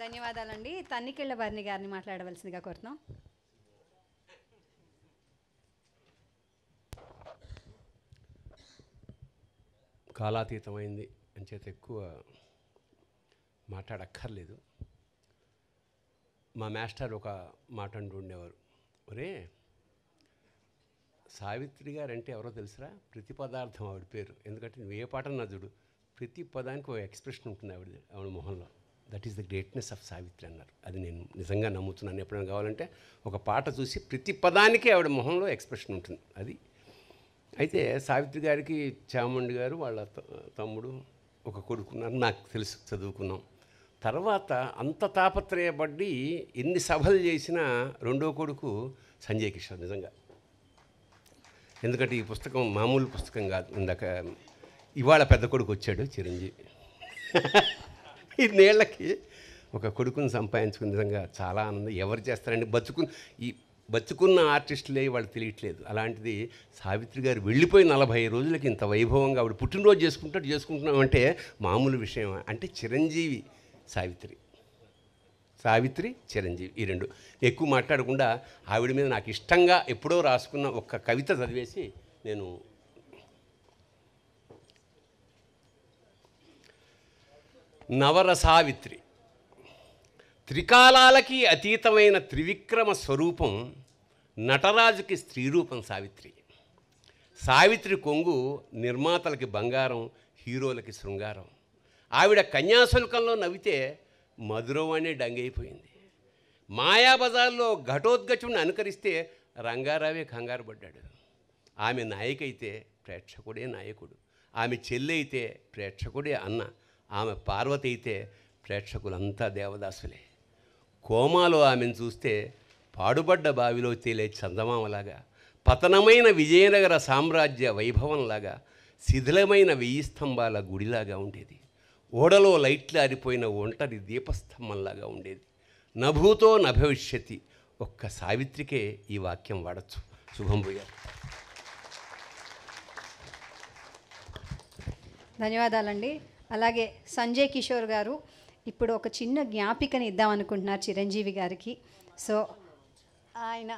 ధన్యవాదాలండి తన్నికెళ్ళ వారిని గారిని మాట్లాడవలసిందిగా కోరుతున్నాం కాలాతీతమైంది అంచేత ఎక్కువ మాట్లాడక్కర్లేదు మా మాస్టర్ ఒక మాట అంటూ ఉండేవారు ఒరే సావిత్రి గారు అంటే ఎవరో తెలుసురా ప్రతి పదార్థం ఆవిడ పేరు ఎందుకంటే నువ్వు ఏ పాట నా చూడు ప్రతి పదానికి ఒక ఎక్స్ప్రెషన్ ఉంటుంది ఆవిడ ఆవిడ మొహంలో that is the greatness of Savitri అన్నారు అది నేను నిజంగా నమ్ముతున్నాను ఎప్పుడైనా కావాలంటే ఒక పాట చూసి ప్రతి పదానికి ఆవిడ మొహంలో ఎక్స్ప్రెషన్ ఉంటుంది అది అయితే సావిత్రి గారికి చాముండి గారు వాళ్ళ తమ్ముడు ఒక కొడుకున్నారు నాకు తెలుసు చదువుకున్నాం తర్వాత అంత తాపత్రయపడి ఎన్ని సభలు చేసినా రెండో కొడుకు సంజయ్ కిషోర్ నిజంగా ఎందుకంటే ఈ పుస్తకం మామూలు పుస్తకం కాదు ఇందాక ఇవాళ పెద్ద కొడుకు వచ్చాడు చిరంజీవి ఈ నీళ్ళకి ఒక కొడుకుని సంపాదించుకున్న విధంగా చాలా ఆనందం ఎవరు చేస్తారండి బతుకుని ఈ బతుకున్న ఆర్టిస్టులే వాళ్ళు తెలియట్లేదు అలాంటిది సావిత్రి గారు వెళ్ళిపోయి నలభై రోజులకి ఇంత వైభవంగా ఆవిడ పుట్టినరోజు చేసుకుంటాడు చేసుకుంటున్నామంటే మామూలు విషయం అంటే చిరంజీవి సావిత్రి సావిత్రి చిరంజీవి ఈ రెండు ఎక్కువ మాట్లాడకుండా ఆవిడ మీద నాకు ఇష్టంగా ఎప్పుడో రాసుకున్న ఒక కవిత చదివేసి నేను నవరసావిత్రి త్రికాలాలకి అతీతమైన త్రివిక్రమ స్వరూపం నటరాజుకి స్త్రీరూపం సావిత్రి సావిత్రి కొంగు నిర్మాతలకి బంగారం హీరోలకి శృంగారం ఆవిడ కన్యాశుల్కంలో నవ్వితే మధురవాణి డంగైపోయింది మాయాబజార్లో ఘటోద్గచుడిని అనుకరిస్తే రంగారావే కంగారు పడ్డాడు ఆమె నాయకైతే ప్రేక్షకుడే నాయకుడు ఆమె అయితే ప్రేక్షకుడే అన్న ఆమె పార్వతి అయితే ప్రేక్షకులంతా దేవదాసులే కోమాలో ఆమెను చూస్తే పాడుబడ్డ బావిలో తేలే చందమామలాగా పతనమైన విజయనగర సామ్రాజ్య వైభవంలాగా శిథిలమైన వెయ్యి స్తంభాల గుడిలాగా ఉండేది ఓడలో లైట్లు ఆరిపోయిన ఒంటరి దీపస్తంభంలాగా ఉండేది నభూతో నభవిష్యతి ఒక్క సావిత్రికే ఈ వాక్యం వాడచ్చు శుభం భూయారు ధన్యవాదాలండి అలాగే సంజయ్ కిషోర్ గారు ఇప్పుడు ఒక చిన్న జ్ఞాపికని ఇద్దాం అనుకుంటున్నారు చిరంజీవి గారికి సో ఆయన